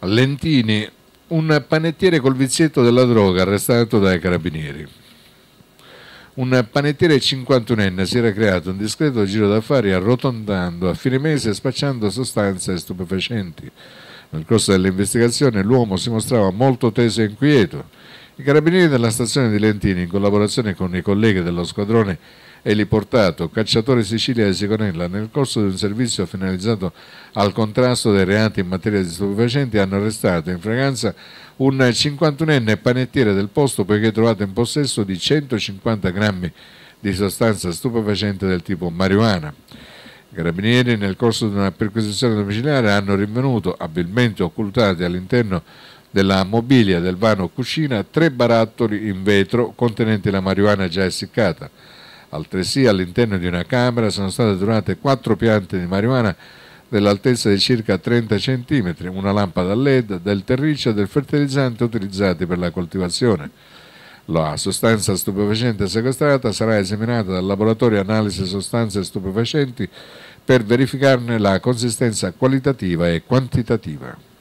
Lentini, un panettiere col vizietto della droga arrestato dai carabinieri. Un panettiere 51enne si era creato un discreto giro d'affari arrotondando a fine mese spacciando sostanze stupefacenti. Nel corso dell'investigazione l'uomo si mostrava molto teso e inquieto i carabinieri della stazione di Lentini, in collaborazione con i colleghi dello squadrone Eliportato, cacciatore Sicilia di Sigonella, nel corso di un servizio finalizzato al contrasto dei reati in materia di stupefacenti, hanno arrestato in fragranza un 51enne panettiere del posto poiché trovato in possesso di 150 grammi di sostanza stupefacente del tipo marijuana. I carabinieri nel corso di una perquisizione domiciliare hanno rinvenuto, abilmente occultati all'interno della mobilia del vano cucina, tre barattoli in vetro contenenti la marijuana già essiccata. Altresì all'interno di una camera sono state trovate quattro piante di marijuana dell'altezza di circa 30 cm, una lampada LED, del terriccio e del fertilizzante utilizzati per la coltivazione. La sostanza stupefacente sequestrata sarà esaminata dal laboratorio analisi sostanze stupefacenti per verificarne la consistenza qualitativa e quantitativa.